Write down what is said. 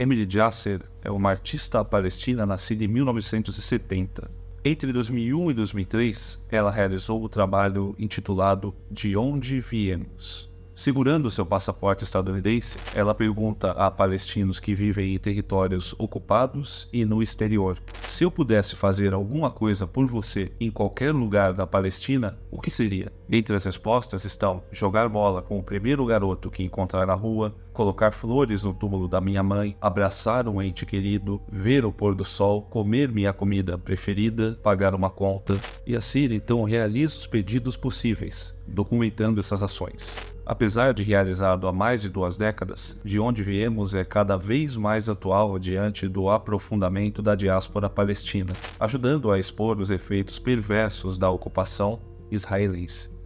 Emily Jasser é uma artista palestina nascida em 1970. Entre 2001 e 2003, ela realizou o trabalho intitulado De Onde Viemos, Segurando seu passaporte estadunidense, ela pergunta a palestinos que vivem em territórios ocupados e no exterior: Se eu pudesse fazer alguma coisa por você em qualquer lugar da Palestina, o que seria? Entre as respostas estão jogar bola com o primeiro garoto que encontrar na rua, colocar flores no túmulo da minha mãe, abraçar um ente querido, ver o pôr do sol, comer minha comida preferida, pagar uma conta. E assim então realiza os pedidos possíveis, documentando essas ações apesar de realizado há mais de duas décadas, de onde viemos é cada vez mais atual diante do aprofundamento da diáspora palestina, ajudando a expor os efeitos perversos da ocupação israelense.